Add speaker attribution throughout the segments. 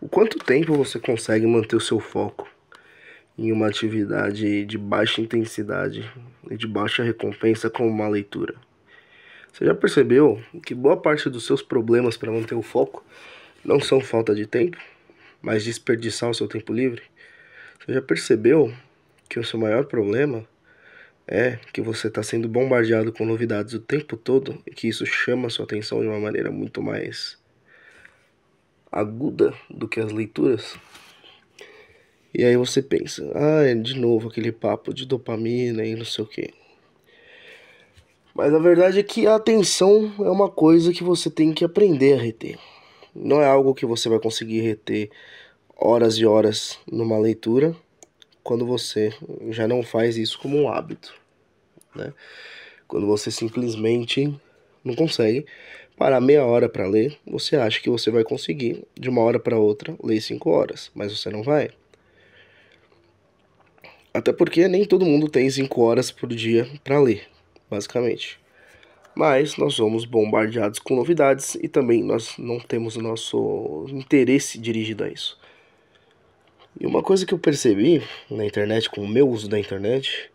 Speaker 1: O quanto tempo você consegue manter o seu foco em uma atividade de baixa intensidade e de baixa recompensa como uma leitura? Você já percebeu que boa parte dos seus problemas para manter o foco não são falta de tempo, mas desperdiçar o seu tempo livre? Você já percebeu que o seu maior problema é que você está sendo bombardeado com novidades o tempo todo e que isso chama a sua atenção de uma maneira muito mais aguda do que as leituras. E aí você pensa, ah, é de novo aquele papo de dopamina e não sei o que. Mas a verdade é que a atenção é uma coisa que você tem que aprender a reter. Não é algo que você vai conseguir reter horas e horas numa leitura quando você já não faz isso como um hábito, né? Quando você simplesmente não consegue, parar meia hora para ler, você acha que você vai conseguir, de uma hora para outra, ler cinco horas, mas você não vai. Até porque nem todo mundo tem cinco horas por dia para ler, basicamente. Mas nós somos bombardeados com novidades e também nós não temos o nosso interesse dirigido a isso. E uma coisa que eu percebi na internet, com o meu uso da internet,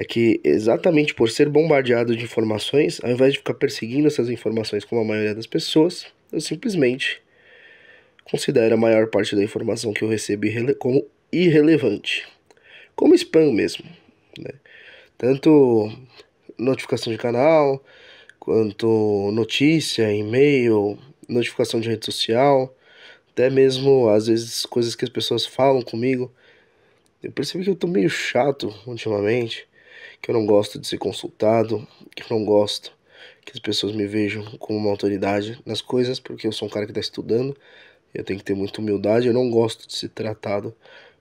Speaker 1: é que exatamente por ser bombardeado de informações, ao invés de ficar perseguindo essas informações como a maioria das pessoas, eu simplesmente considero a maior parte da informação que eu recebo como irrelevante. Como spam mesmo. Né? Tanto notificação de canal, quanto notícia, e-mail, notificação de rede social, até mesmo às vezes coisas que as pessoas falam comigo. Eu percebi que eu tô meio chato ultimamente que eu não gosto de ser consultado, que eu não gosto que as pessoas me vejam como uma autoridade nas coisas, porque eu sou um cara que está estudando, eu tenho que ter muita humildade, eu não gosto de ser tratado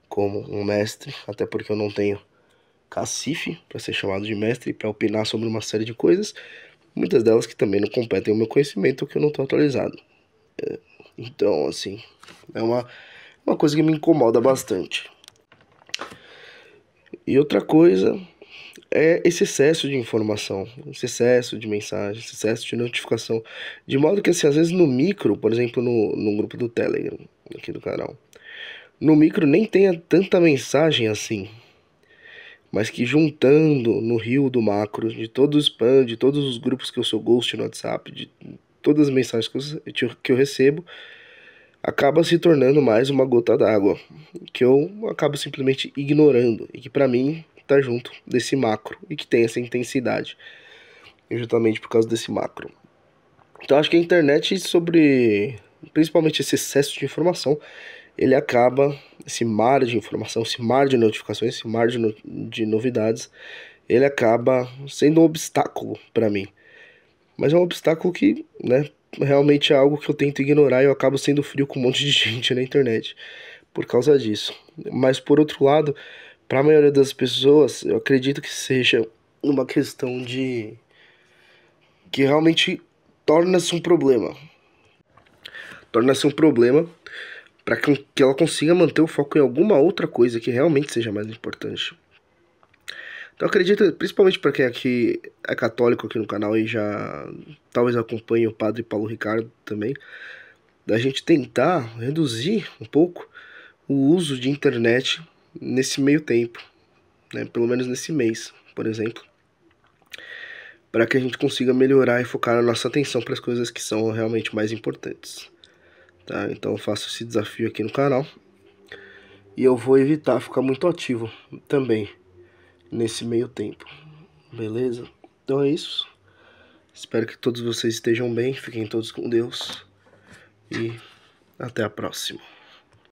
Speaker 1: como um mestre, até porque eu não tenho cacife para ser chamado de mestre, para opinar sobre uma série de coisas, muitas delas que também não competem o meu conhecimento, que eu não estou atualizado. É, então, assim, é uma, uma coisa que me incomoda bastante. E outra coisa é esse excesso de informação, esse excesso de mensagem, esse excesso de notificação. De modo que, assim, às vezes no micro, por exemplo, no, no grupo do Telegram, aqui do canal, no micro nem tenha tanta mensagem assim, mas que juntando no rio do macro, de todo o spam, de todos os grupos que eu sou ghost no WhatsApp, de todas as mensagens que eu, que eu recebo, acaba se tornando mais uma gota d'água, que eu acabo simplesmente ignorando, e que para mim está junto desse macro e que tem essa intensidade, justamente por causa desse macro. Então acho que a internet sobre, principalmente esse excesso de informação, ele acaba, esse mar de informação, esse mar de notificações, esse mar de, no, de novidades, ele acaba sendo um obstáculo para mim. Mas é um obstáculo que, né, realmente é algo que eu tento ignorar e eu acabo sendo frio com um monte de gente na internet por causa disso. Mas por outro lado, para a maioria das pessoas, eu acredito que seja uma questão de que realmente torna-se um problema. Torna-se um problema para que ela consiga manter o foco em alguma outra coisa que realmente seja mais importante. Então acredito, principalmente para quem é aqui é católico aqui no canal e já talvez acompanhe o padre Paulo Ricardo também, da gente tentar reduzir um pouco o uso de internet nesse meio tempo, né? pelo menos nesse mês, por exemplo, para que a gente consiga melhorar e focar a nossa atenção para as coisas que são realmente mais importantes. Tá? Então eu faço esse desafio aqui no canal e eu vou evitar ficar muito ativo também nesse meio tempo, beleza? Então é isso. Espero que todos vocês estejam bem, fiquem todos com Deus e até a próxima.